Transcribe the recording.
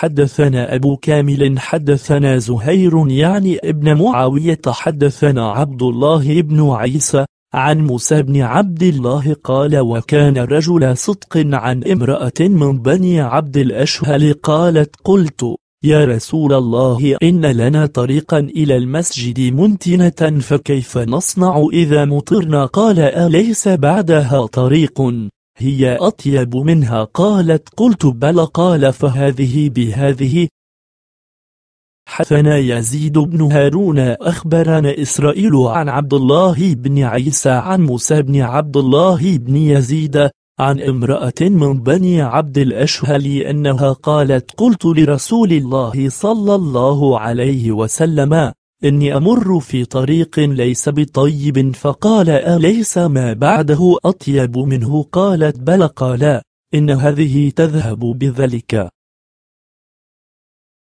حدثنا أبو كامل حدثنا زهير يعني ابن معاوية حدثنا عبد الله بن عيسى عن موسى بن عبد الله قال وكان رجل صدق عن امرأة من بني عبد الأشهل قالت قلت يا رسول الله إن لنا طريقا إلى المسجد منتنة فكيف نصنع إذا مطرنا قال أليس بعدها طريق هي أطيب منها قالت قلت بل قال فهذه بهذه حثنا يزيد بن هارون أخبرنا إسرائيل عن عبد الله بن عيسى عن موسى بن عبد الله بن يزيد عن امرأة من بني عبد الأشهل أنها قالت قلت لرسول الله صلى الله عليه وسلم إني أمر في طريق ليس بطيب فقال أليس ما بعده أطيب منه قالت بل قال إن هذه تذهب بذلك